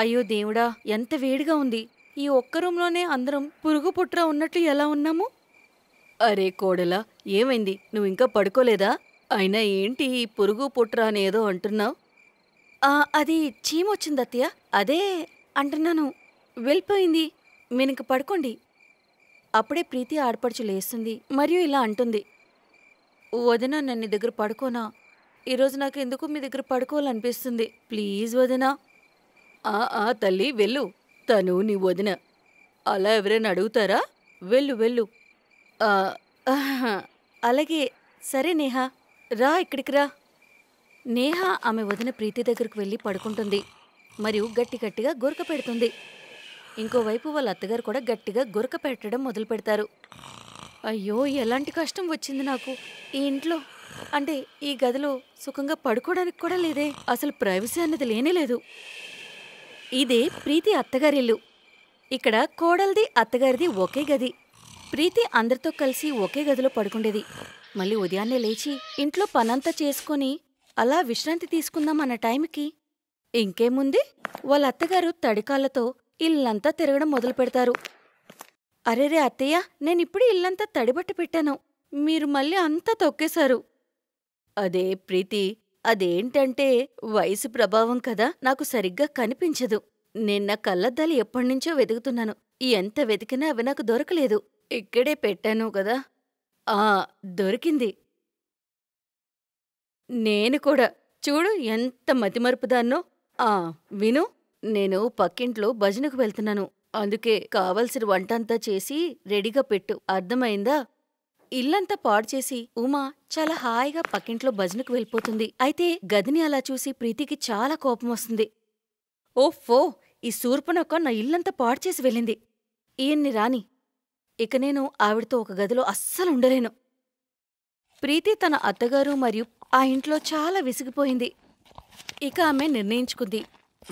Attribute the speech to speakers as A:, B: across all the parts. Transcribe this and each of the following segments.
A: అయ్యో దేవుడా ఎంత వేడిగా ఉంది ఈ ఒక్క రూమ్లోనే అందరం పురుగు పుట్ర ఉన్నట్లు ఎలా ఉన్నాము అరే కోడలా ఏమైంది నువ్వు ఇంకా పడుకోలేదా అయినా ఏంటి ఈ పురుగు పుట్ర అనేదో అంటున్నావు అది చీమొచ్చింది అత్తయ్య అదే అంటున్నాను వెళ్ళిపోయింది మీనిక పడుకోండి అప్పుడే ప్రీతి ఆడపడుచు లేస్తుంది మరియు ఇలా అంటుంది వదిన నన్ను దగ్గర పడుకోనా ఈరోజు నాకు ఎందుకు మీ దగ్గర పడుకోవాలనిపిస్తుంది ప్లీజ్ వదినా ఆ ఆ తల్లి వెళ్ళు తను నీ వదిన అలా ఎవరైనా అడుగుతారా వెళ్ళు వెళ్ళు అలాగే సరే నేహ రా ఇక్కడికి రా నేహ ఆమె వదిన ప్రీతి దగ్గరకు వెళ్ళి పడుకుంటుంది మరియు గట్టి గట్టిగా గొరక పెడుతుంది ఇంకోవైపు వాళ్ళ అత్తగారు కూడా గట్టిగా గొరక పెట్టడం మొదలు పెడతారు అయ్యో ఎలాంటి కష్టం వచ్చింది నాకు ఈ ఇంట్లో అంటే ఈ గదిలో సుఖంగా పడుకోవడానికి కూడా లేదే అసలు ప్రైవసీ అన్నది లేనే లేదు ఇదే ప్రీతి అత్తగారిల్లు ఇక్కడ కోడల్ది అత్తగారిది ఒకే గది ప్రీతి అందరితో కలిసి ఒకే గదిలో పడుకుండేది మళ్ళీ ఉదయాన్నే లేచి ఇంట్లో పనంతా చేసుకుని అలా విశ్రాంతి తీసుకుందాం అన్న టైంకి ఇంకేముంది వాళ్ళ అత్తగారు తడికాళ్లతో ఇల్లంతా తిరగడం మొదలు పెడతారు అరేరే అత్తయ్య నేనిప్పుడు ఇల్లంతా తడిబట్టి పెట్టాను మీరు మళ్ళీ అంతా తొక్కేశారు అదే ప్రీతి అదేంటంటే వయసు ప్రభావం కదా నాకు సరిగ్గా కనిపించదు నిన్న కళ్ళద్దాలు ఎప్పటినుంచో వెతుకుతున్నాను ఎంత వెతికినా అవి నాకు దొరకలేదు ఇక్కడే పెట్టాను కదా ఆ దొరికింది నేను కూడా చూడు ఎంత మతిమరుపుదాన్నో ఆ విను నేను పక్కింట్లో భజనకు వెళ్తున్నాను అందుకే కావలసిన వంటంతా చేసి రెడీగా పెట్టు అర్థమైందా ఇల్లంతా పాడుచేసి ఉమా చాలా హాయిగా పక్కింట్లో భజనకు వెళ్ళిపోతుంది అయితే గదిని అలా చూసి ప్రీతికి చాలా కోపం వస్తుంది ఓఫో ఈ శూర్పనొక్క నా ఇల్లంతా పాడుచేసి వెళ్ళింది ఈయన్ని రాని ఇక నేను ఆవిడతో ఒక గదిలో అస్సలు ఉండలేను ప్రీతి తన అత్తగారు మరియు ఆ ఇంట్లో చాలా విసిగిపోయింది ఇక ఆమె నిర్ణయించుకుంది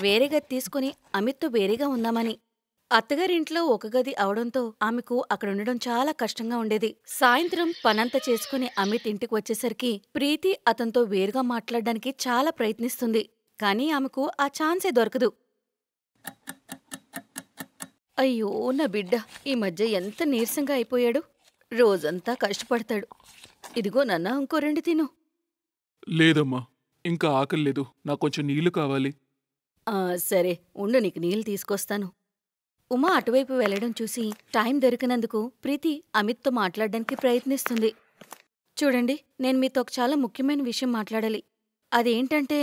A: వేరే గది తీసుకుని అమిత్తో వేరేగా ఉందామని అత్తగారింట్లో ఒక గది అవడంతో ఆమెకు అక్కడ ఉండడం చాలా కష్టంగా ఉండేది సాయంత్రం పనంతా చేసుకుని అమిత్ ఇంటికి వచ్చేసరికి ప్రీతి అతనితో వేరుగా మాట్లాడడానికి చాలా ప్రయత్నిస్తుంది కానీ ఆమెకు ఆ ఛాన్సే దొరకదు అయ్యో నా బిడ్డ ఈ మధ్య ఎంత నీరసంగా అయిపోయాడు రోజంతా కష్టపడతాడు ఇదిగో నన్న ఇంకో రెండు తిను
B: లేదమ్మా ఇంకా ఆకలి లేదు నాకు కొంచెం నీళ్లు కావాలి
A: సరే ఉండు నీకు నీళ్ళు తీసుకొస్తాను ఉమా అటువైపు వెళ్లడం చూసి టైం దొరికినందుకు ప్రీతి అమిత్తో మాట్లాడడానికి ప్రయత్నిస్తుంది చూడండి నేను మీతో ఒక చాలా ముఖ్యమైన విషయం మాట్లాడాలి అదేంటంటే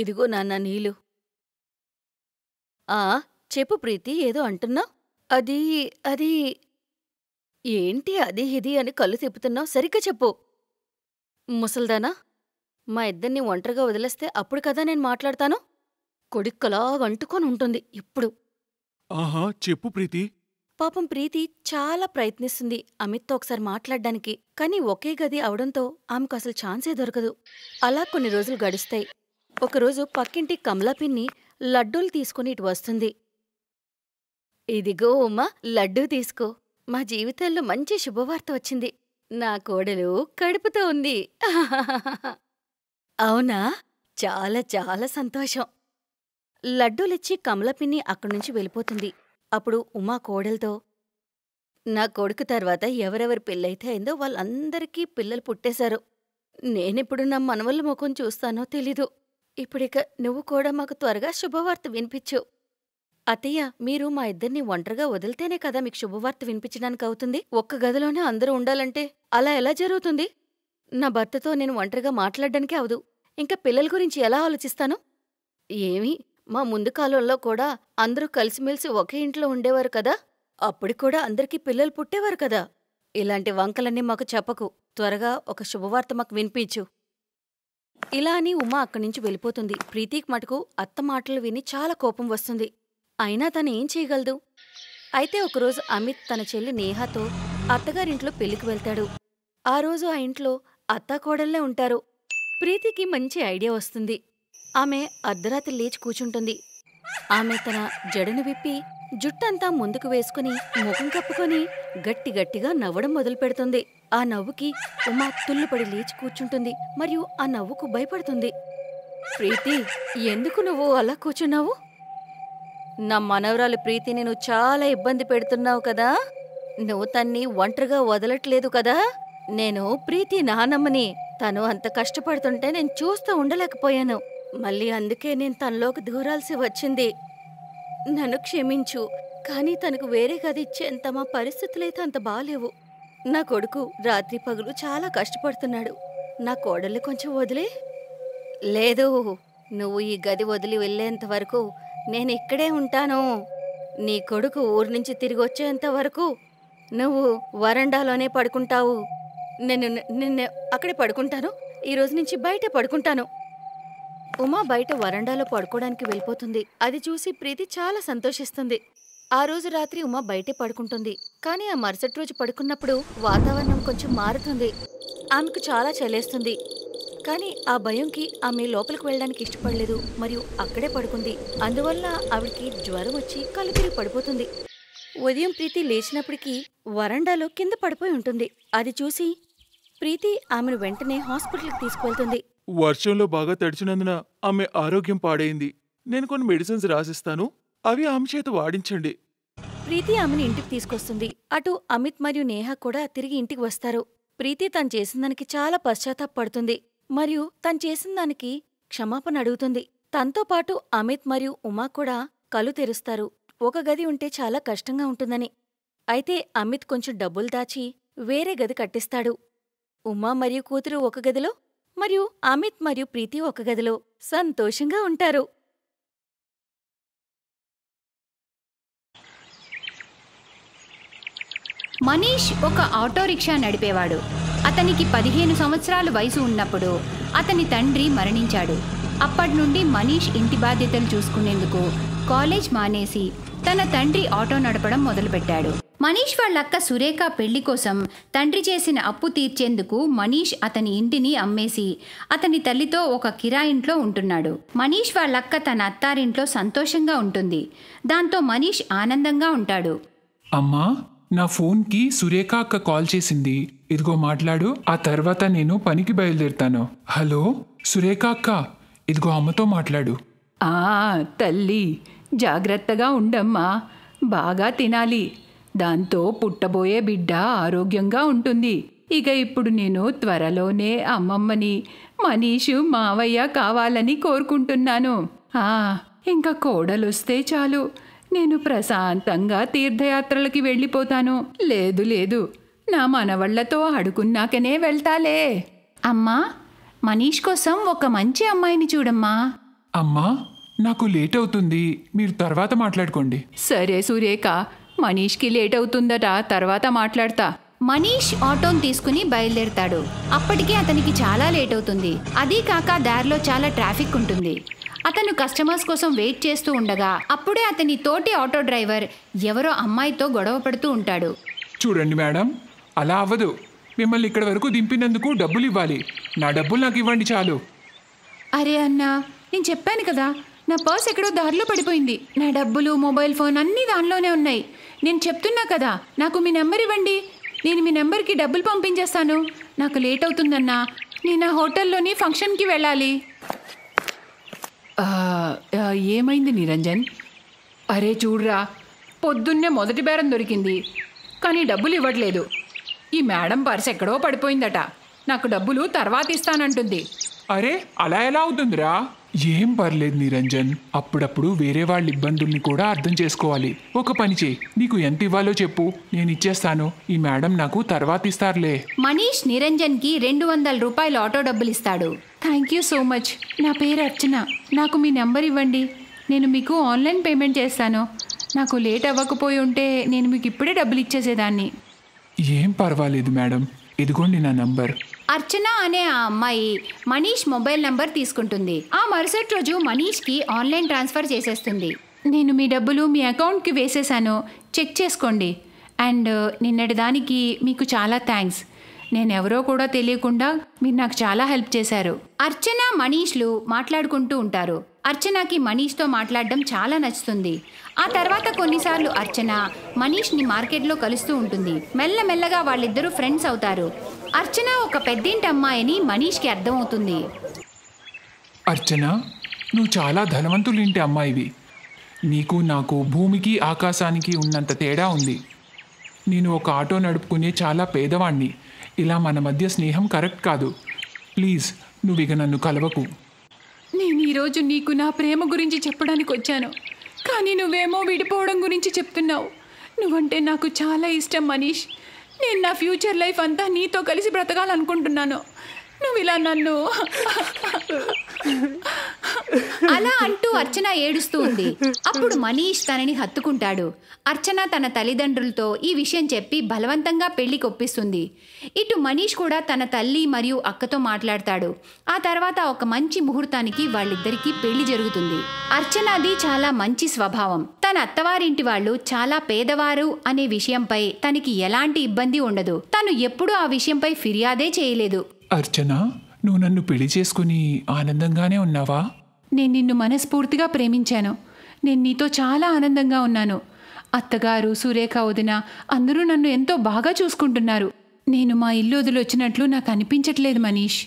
A: ఇదిగో నాన్న నీళ్ళు ఆ చెప్పు ప్రీతి ఏదో అంటున్నా అది అది ఏంటి అది ఇది అని కళ్ళు తిప్పుతున్నావు సరిగ్గా చెప్పు ముసల్దానా మా ఇద్దరిని ఒంటరిగా వదిలేస్తే అప్పుడు కదా నేను మాట్లాడతాను కొడిక్కలాగంటుకొని ఉంటుంది ఇప్పుడు
B: ఆహా చెప్పు ప్రీతి
A: పాపం ప్రీతి చాలా ప్రయత్నిస్తుంది అమిత్తో ఒకసారి మాట్లాడడానికి కానీ ఒకే గది అవడంతో ఆమెకు అసలు ఛాన్సే దొరకదు అలా కొన్ని రోజులు గడుస్తాయి ఒకరోజు పక్కింటి కమలాపిన్ని లడ్డూలు తీసుకుని ఇటు వస్తుంది ఇదిగో ఉమ్మా లడ్డూ తీసుకో మా జీవితాల్లో మంచి శుభవార్త వచ్చింది నా కోడలు కడుపుతో ఉంది అవునా చాలా చాలా సంతోషం లడ్డూలిచ్చి కమలపిన్ని అక్కడ్నుంచి వెళ్ళిపోతుంది అప్పుడు ఉమా కోడలతో నా కొడుకు తర్వాత ఎవరెవరి పెళ్ళైతే అయిందో వాళ్ళందరికీ పిల్లలు పుట్టేశారు నేనిప్పుడు నా మనవల్ల ముఖం చూస్తానో తెలీదు ఇప్పుడిక నువ్వు కూడా మాకు త్వరగా శుభవార్త వినిపించు అతయ్య మీరు మా ఇద్దరిని ఒంటరిగా వదిలితేనే కదా మీకు శుభవార్త వినిపించడానికి అవుతుంది ఒక్క గదిలోనే అందరూ ఉండాలంటే అలా ఎలా జరుగుతుంది నా భర్తతో నేను ఒంటరిగా మాట్లాడడానికే అవదు ఇంకా పిల్లల గురించి ఎలా ఆలోచిస్తాను ఏమీ మా ముందు కాలంలో కూడా అందరూ కలిసిమెలిసి ఒకే ఇంట్లో ఉండేవారు కదా అప్పుడు కూడా అందరికీ పిల్లలు పుట్టేవారు కదా ఇలాంటి వంకలన్నీ మాకు చెప్పకు త్వరగా ఒక శుభవార్త మాకు వినిపించు ఇలా అని ఉమా అక్కడి నుంచి వెళ్ళిపోతుంది ప్రీతికి మటుకు అత్త మాటలు విని చాలా కోపం వస్తుంది అయినా తను ఏం చేయగలదు అయితే ఒకరోజు అమిత్ తన చెల్లి నేహాతో అత్తగారింట్లో పెళ్లికి వెళ్తాడు ఆ రోజు ఆ ఇంట్లో అత్తాకోడల్లే ఉంటారు ప్రీతికి మంచి ఐడియా వస్తుంది ఆమె అర్ధరాత్రి లేచి కూచుంటుంది ఆమె తన జడను విప్పి జుట్టంతా ముందుకు వేసుకుని ముఖం కప్పుకొని గట్టి గట్టిగా నవ్వడం మొదలు పెడుతుంది ఆ నవ్వుకి ఉమా తుల్లుపడి లేచి కూర్చుంటుంది మరియు ఆ నవ్వుకు భయపడుతుంది ప్రీతి ఎందుకు నువ్వు అలా కూర్చున్నావు నా మనవరాలు ప్రీతి నేను చాలా ఇబ్బంది పెడుతున్నావు కదా నువ్వు తన్ని ఒంటరిగా వదలట్లేదు కదా నేను ప్రీతి నానమ్మని తను అంత కష్టపడుతుంటే నేను చూస్తూ ఉండలేకపోయాను మళ్ళీ అందుకే నేను తనలోకి దూరాల్సి వచ్చింది నన్ను క్షమించు కానీ తనకు వేరే గది ఇచ్చేంత మా పరిస్థితులైతే అంత బాగాలేవు నా కొడుకు రాత్రి పగులు చాలా కష్టపడుతున్నాడు నా కోడలు కొంచెం వదిలే లేదు నువ్వు ఈ గది వదిలి వెళ్ళేంత వరకు నేను ఇక్కడే ఉంటాను నీ కొడుకు ఊరి నుంచి తిరిగి వచ్చేంత వరకు నువ్వు వరండాలోనే పడుకుంటావు నేను నిన్న అక్కడే పడుకుంటాను ఈరోజు నుంచి బయట పడుకుంటాను ఉమా బయట వరండాలో పడుకోవడానికి వెళ్ళిపోతుంది అది చూసి ప్రీతి చాలా సంతోషిస్తుంది ఆ రోజు రాత్రి ఉమా బయటే పడుకుంటుంది కానీ ఆ మరుసటి రోజు పడుకున్నప్పుడు వాతావరణం కొంచెం మారుతుంది ఆమెకు చాలా చలేస్తుంది కానీ ఆ భయంకి ఆమె లోపలికి వెళ్ళడానికి ఇష్టపడలేదు మరియు అక్కడే పడుకుంది అందువల్ల ఆవిడకి జ్వరం వచ్చి కలుతిరి పడిపోతుంది ఉదయం ప్రీతి లేచినప్పటికీ వరండాలో కింద పడిపోయి ఉంటుంది అది చూసి ప్రీతి ఆమెను వెంటనే హాస్పిటల్కి తీసుకువెళ్తుంది
B: వర్షంలో బాగా తడిచినందున ఆమె ఆరోగ్యం పాడైంది నేను కొన్ని మెడిసిన్స్ రాసిస్తాను అవి ఆమె చేత వాడించండి
A: ప్రీతి ఆమెను ఇంటికి తీసుకొస్తుంది అటు అమిత్ మరియు నేహ కూడా తిరిగి ఇంటికి వస్తారు ప్రీతి తను చేసిన దానికి చాలా పశ్చాత్తాపడుతుంది మరియు తను చేసిన దానికి క్షమాపణ అడుగుతుంది తనతో పాటు అమిత్ మరియు ఉమా కూడా కలు తెరుస్తారు ఒక గది ఉంటే చాలా కష్టంగా ఉంటుందని అయితే అమిత్ కొంచెం డబ్బులు దాచి వేరే గది కట్టిస్తాడు ఉమా మరియు కూతురు ఒక గదిలో మరియు అమిత్ మరియు ప్రీతి ఒక గదిలో సంతోషంగా ఉంటారు
C: మనీష్ ఒక ఆటో రిక్షా నడిపేవాడు అతనికి పదిహేను సంవత్సరాల వయసు ఉన్నప్పుడు అతని తండ్రి మరణించాడు అప్పటి నుండి మనీష్ ఇంటి బాధ్యతలు చూసుకునేందుకు కాలేజ్ మానేసి తన తండ్రి ఆటో నడపడం మొదలుపెట్టాడు మనీష్ వాళ్ళక్క సురేఖ పెళ్లి కోసం తండ్రి చేసిన అప్పు తీర్చేందుకు మనీష్ అతని ఇంటిని అమ్మేసి అతని తల్లితో ఒక కిరాయింట్లో ఉంటున్నాడు మనీష్ వాళ్ళక్క తన అత్తారింట్లో సంతోషంగా ఉంటుంది దాంతో మనీష్ ఆనందంగా ఉంటాడు
B: అమ్మా నా ఫోన్కి సురేఖ అక్క కాల్ చేసింది ఇదిగో మాట్లాడు ఆ తర్వాత నేను పనికి బయలుదేరుతాను హలో సురేఖ అక్క ఇదిగో అమ్మతో మాట్లాడు
C: ఆ తల్లి జాగ్రత్తగా ఉండమ్మా బాగా తినాలి దాంతో పుట్టబోయే బిడ్డ ఆరోగ్యంగా ఉంటుంది ఇక ఇప్పుడు నేను త్వరలోనే అమ్మమ్మని మనీషు మావయ్య కావాలని కోరుకుంటున్నాను ఆ ఇంకా కోడలొస్తే చాలు నేను ప్రశాంతంగా తీర్థయాత్రలకి వెళ్ళిపోతాను లేదు లేదు నా మనవళ్లతో అడుకున్నాకనే వెళ్తాలే అమ్మా మనీష్ కోసం ఒక మంచి అమ్మాయిని చూడమ్మా
B: అమ్మా నాకు లేట్ అవుతుంది మీరు తర్వాత మాట్లాడుకోండి
C: సరే సురేఖ మనీష్కి లేట్ అవుతుందట తర్వాత మాట్లాడతా మనీష్ ఆటోను తీసుకుని బయలుదేరుతాడు అప్పటికే అతనికి చాలా లేట్ అవుతుంది అదీ కాక దారిలో చాలా ట్రాఫిక్ ఉంటుంది అతను కస్టమర్స్ కోసం వెయిట్ చేస్తూ ఉండగా అప్పుడే అతని తోటి ఆటో డ్రైవర్ ఎవరో అమ్మాయితో గొడవ పడుతూ ఉంటాడు
B: చూడండి మేడం అలా అవ్వదు మిమ్మల్ని ఇక్కడ వరకు దింపినందుకు డబ్బులు ఇవ్వాలి నా డబ్బులు నాకు ఇవ్వండి చాలు
C: అరే అన్నా నేను చెప్పాను కదా నా పర్స్ ఎక్కడో దారిలో పడిపోయింది నా డబ్బులు మొబైల్ ఫోన్ అన్నీ దానిలోనే ఉన్నాయి నేను చెప్తున్నా కదా నాకు మీ నెంబర్ ఇవ్వండి నేను మీ నెంబర్కి డబ్బులు పంపించేస్తాను నాకు లేట్ అవుతుందన్నా నేను ఆ హోటల్లోని ఫంక్షన్కి వెళ్ళాలి ఏమైంది నిరంజన్ అరే చూడ్రా పొద్దున్నే మొదటి బేరం దొరికింది కానీ డబ్బులు ఇవ్వట్లేదు ఈ మేడం పర్స్ ఎక్కడో పడిపోయిందట నాకు డబ్బులు తర్వాత ఇస్తానంటుంది
B: అరే అలా ఎలా అవుతుందిరా ఏం పర్లేదు నిరంజన్ అప్పుడప్పుడు వేరే వాళ్ళ ఇబ్బందుల్ని కూడా అర్థం చేసుకోవాలి ఒక పని చేయి నీకు ఎంత ఇవ్వాలో చెప్పు నేను ఇచ్చేస్తాను ఈ మేడం నాకు తర్వాత ఇస్తారులే
C: మనీష్ నిరంజన్ కి రెండు వందల రూపాయలు ఆటో డబ్బులు ఇస్తాడు థ్యాంక్ యూ సో మచ్ నా పేరు అర్చన నాకు మీ నెంబర్ ఇవ్వండి నేను మీకు ఆన్లైన్ పేమెంట్ చేస్తాను నాకు లేట్ అవ్వకపోయి ఉంటే నేను మీకు ఇప్పుడే డబ్బులు ఇచ్చేసేదాన్ని
B: ఏం పర్వాలేదు మేడం ఇదిగోండి నా నంబర్
C: అర్చన అనే ఆ అమ్మాయి మనీష్ మొబైల్ నంబర్ తీసుకుంటుంది ఆ మరుసటి రోజు మనీష్కి ఆన్లైన్ ట్రాన్స్ఫర్ చేసేస్తుంది నేను మీ డబ్బులు మీ అకౌంట్కి వేసేసాను చెక్ చేసుకోండి అండ్ నిన్నటి దానికి మీకు చాలా థ్యాంక్స్ నేను ఎవరో కూడా తెలియకుండా మీరు నాకు చాలా హెల్ప్ చేశారు అర్చన మనీష్లు మాట్లాడుకుంటూ ఉంటారు అర్చనకి మనీష్తో మాట్లాడడం చాలా నచ్చుతుంది ఆ తర్వాత కొన్నిసార్లు అర్చన మనీష్ని మార్కెట్లో కలుస్తూ ఉంటుంది మెల్లమెల్లగా వాళ్ళిద్దరూ ఫ్రెండ్స్ అవుతారు అర్చన ఒక పెద్దింటి అమ్మాయిని మనీష్కి అర్థమవుతుంది
B: అర్చన నువ్వు చాలా ఇంటి అమ్మాయివి నీకు నాకు భూమికి ఆకాశానికి ఉన్నంత తేడా ఉంది నేను ఒక ఆటో నడుపుకునే చాలా పేదవాణ్ణి ఇలా మన మధ్య స్నేహం కరెక్ట్ కాదు ప్లీజ్ నువ్వు ఇక నన్ను కలవకు
C: నేను ఈరోజు నీకు నా ప్రేమ గురించి చెప్పడానికి వచ్చాను కానీ నువ్వేమో విడిపోవడం గురించి చెప్తున్నావు నువ్వంటే నాకు చాలా ఇష్టం మనీష్ నేను నా ఫ్యూచర్ లైఫ్ అంతా నీతో కలిసి బ్రతకాలనుకుంటున్నాను నువ్వు ఇలా నన్ను అలా అంటూ అర్చన ఏడుస్తూ ఉంది అప్పుడు మనీష్ తనని హత్తుకుంటాడు అర్చన తన తల్లిదండ్రులతో ఈ విషయం చెప్పి బలవంతంగా పెళ్లి కొప్పిస్తుంది ఇటు మనీష్ కూడా తన తల్లి మరియు అక్కతో మాట్లాడతాడు ఆ తర్వాత ఒక మంచి ముహూర్తానికి వాళ్ళిద్దరికీ పెళ్లి జరుగుతుంది అర్చనది చాలా మంచి స్వభావం తన అత్తవారింటి వాళ్ళు చాలా పేదవారు అనే విషయంపై తనకి ఎలాంటి ఇబ్బంది ఉండదు తను ఎప్పుడూ ఆ విషయంపై ఫిర్యాదే చేయలేదు
B: అర్చన నువ్వు నన్ను పెళ్లి చేసుకుని ఆనందంగానే ఉన్నావా
C: నేను నిన్ను మనస్ఫూర్తిగా ప్రేమించాను నేను నీతో చాలా ఆనందంగా ఉన్నాను అత్తగారు సురేఖ వదిన అందరూ నన్ను ఎంతో బాగా చూసుకుంటున్నారు నేను మా ఇల్లు వదిలొచ్చినట్లు నాకు అనిపించట్లేదు మనీష్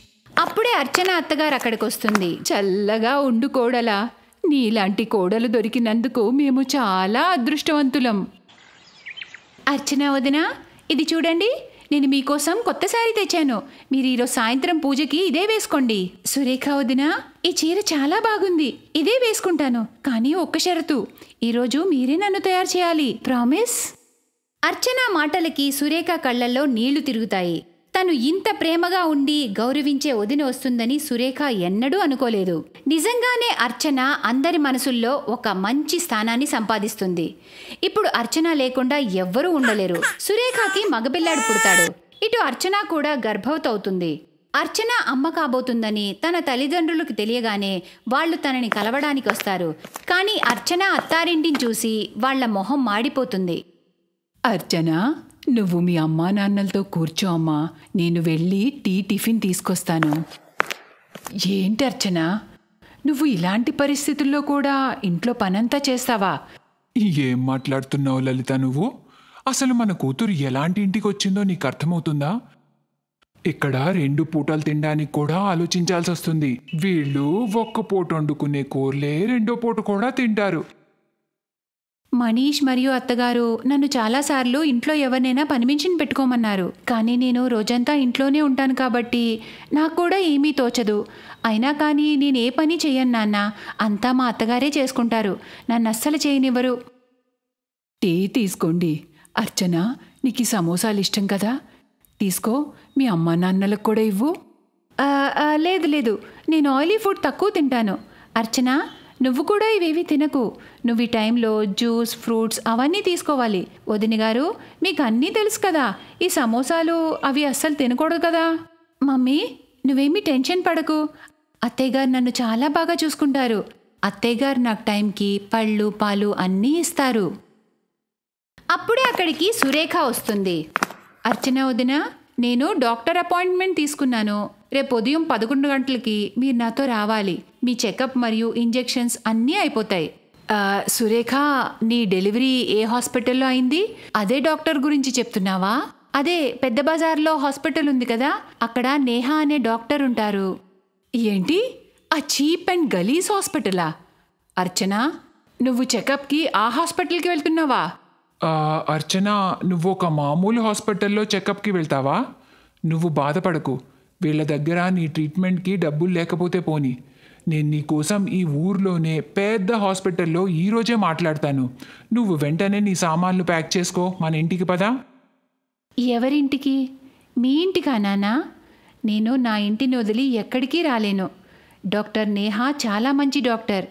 C: అప్పుడే అర్చన అత్తగారు అక్కడికి వస్తుంది చల్లగా ఉండు కోడలా నీలాంటి కోడలు దొరికినందుకు మేము చాలా అదృష్టవంతులం అర్చన వదిన ఇది చూడండి నేను మీకోసం కొత్త శారీ తెచ్చాను మీరు ఈరోజు సాయంత్రం పూజకి ఇదే వేసుకోండి సురేఖ వదినా ఈ చీర చాలా బాగుంది ఇదే వేసుకుంటాను కానీ ఒక్క షరతు ఈరోజు మీరే నన్ను తయారు చేయాలి ప్రామిస్ అర్చన మాటలకి సురేఖ కళ్ళల్లో నీళ్లు తిరుగుతాయి తను ఇంత ప్రేమగా ఉండి గౌరవించే వదిన వస్తుందని సురేఖ ఎన్నడూ అనుకోలేదు నిజంగానే అర్చన అందరి మనసుల్లో ఒక మంచి స్థానాన్ని సంపాదిస్తుంది ఇప్పుడు అర్చన లేకుండా ఎవ్వరూ ఉండలేరు సురేఖకి మగపిల్లాడు పుడతాడు ఇటు అర్చన కూడా గర్భవతి అవుతుంది అర్చన అమ్మ కాబోతుందని తన తల్లిదండ్రులకు తెలియగానే వాళ్ళు తనని కలవడానికి వస్తారు కానీ అర్చన అత్తారింటిని చూసి వాళ్ల మొహం మాడిపోతుంది అర్చన నువ్వు మీ అమ్మా నాన్నలతో కూర్చో అమ్మా నేను వెళ్ళి టీ టిఫిన్ తీసుకొస్తాను ఏంటి అర్చన నువ్వు ఇలాంటి పరిస్థితుల్లో కూడా ఇంట్లో పనంతా చేస్తావా
B: ఏం మాట్లాడుతున్నావు లలిత నువ్వు అసలు మన కూతురు ఎలాంటి ఇంటికి వచ్చిందో నీకు అర్థమవుతుందా ఇక్కడ రెండు పూటలు తినడానికి కూడా ఆలోచించాల్సి వస్తుంది వీళ్ళు ఒక్క పూట వండుకునే కూరలే రెండో పూట కూడా తింటారు
C: మనీష్ మరియు అత్తగారు నన్ను చాలాసార్లు ఇంట్లో ఎవరినైనా పనిమించిన పెట్టుకోమన్నారు కానీ నేను రోజంతా ఇంట్లోనే ఉంటాను కాబట్టి నాకు కూడా ఏమీ తోచదు అయినా కానీ నేను ఏ పని చేయను నాన్న అంతా మా అత్తగారే చేసుకుంటారు నన్ను అస్సలు చేయనివ్వరు టీ తీసుకోండి అర్చన నీకు సమోసాలు ఇష్టం కదా తీసుకో మీ అమ్మా నాన్నలకు కూడా ఇవ్వు లేదు లేదు నేను ఆయిలీ ఫుడ్ తక్కువ తింటాను అర్చన నువ్వు కూడా ఇవేవి తినకు నువ్వు ఈ టైంలో జ్యూస్ ఫ్రూట్స్ అవన్నీ తీసుకోవాలి వదిని గారు మీకు అన్నీ తెలుసు కదా ఈ సమోసాలు అవి అస్సలు తినకూడదు కదా మమ్మీ నువ్వేమీ టెన్షన్ పడకు అత్తయ్యగారు నన్ను చాలా బాగా చూసుకుంటారు అత్తయ్యగారు నాకు టైంకి పళ్ళు పాలు అన్నీ ఇస్తారు అప్పుడే అక్కడికి సురేఖ వస్తుంది అర్చన వదిన నేను డాక్టర్ అపాయింట్మెంట్ తీసుకున్నాను రేపు ఉదయం పదకొండు గంటలకి మీరు నాతో రావాలి మీ చెకప్ మరియు ఇంజెక్షన్స్ అన్నీ అయిపోతాయి సురేఖ నీ డెలివరీ ఏ హాస్పిటల్లో అయింది అదే డాక్టర్ గురించి చెప్తున్నావా అదే పెద్ద బజార్లో హాస్పిటల్ ఉంది కదా అక్కడ నేహా అనే డాక్టర్ ఉంటారు ఏంటి ఆ చీప్ అండ్ గలీజ్ హాస్పిటలా అర్చన నువ్వు చెకప్కి ఆ హాస్పిటల్కి వెళ్తున్నావా
B: అర్చన నువ్వు ఒక మామూలు హాస్పిటల్లో చెకప్కి వెళ్తావా నువ్వు బాధపడకు వీళ్ళ దగ్గర నీ ట్రీట్మెంట్కి డబ్బులు లేకపోతే పోని నేను నీ కోసం ఈ ఊర్లోనే పెద్ద హాస్పిటల్లో ఈరోజే మాట్లాడతాను నువ్వు వెంటనే నీ సామాన్లు ప్యాక్ చేసుకో మన ఇంటికి పదా
C: ఎవరింటికి మీ ఇంటికా నానా నేను నా ఇంటిని వదిలి ఎక్కడికి రాలేను డాక్టర్ నేహా చాలా మంచి డాక్టర్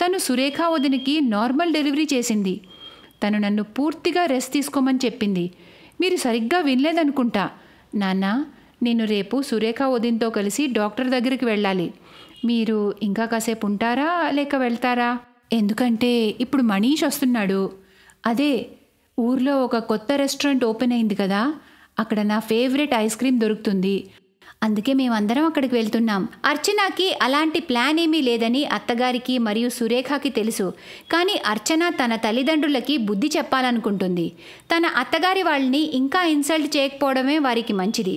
C: తను సురేఖ వదినకి నార్మల్ డెలివరీ చేసింది తను నన్ను పూర్తిగా రెస్ట్ తీసుకోమని చెప్పింది మీరు సరిగ్గా వినలేదనుకుంటా నాన్న నేను రేపు సురేఖ ఉదయంతో కలిసి డాక్టర్ దగ్గరికి వెళ్ళాలి మీరు ఇంకా కాసేపు ఉంటారా లేక వెళ్తారా ఎందుకంటే ఇప్పుడు మనీష్ వస్తున్నాడు అదే ఊర్లో ఒక కొత్త రెస్టారెంట్ ఓపెన్ అయింది కదా అక్కడ నా ఫేవరెట్ ఐస్ క్రీమ్ దొరుకుతుంది అందుకే మేమందరం అక్కడికి వెళ్తున్నాం అర్చనకి అలాంటి ప్లాన్ ఏమీ లేదని అత్తగారికి మరియు సురేఖకి తెలుసు కానీ అర్చన తన తల్లిదండ్రులకి బుద్ధి చెప్పాలనుకుంటుంది తన అత్తగారి వాళ్ళని ఇంకా ఇన్సల్ట్ చేయకపోవడమే వారికి మంచిది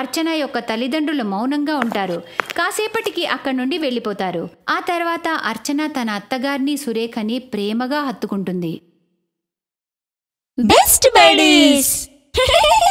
C: అర్చన యొక్క తల్లిదండ్రులు మౌనంగా ఉంటారు కాసేపటికి అక్కడి నుండి వెళ్ళిపోతారు ఆ తర్వాత అర్చన తన అత్తగారిని సురేఖని ప్రేమగా హత్తుకుంటుంది
B: బెస్ట్ బడీస్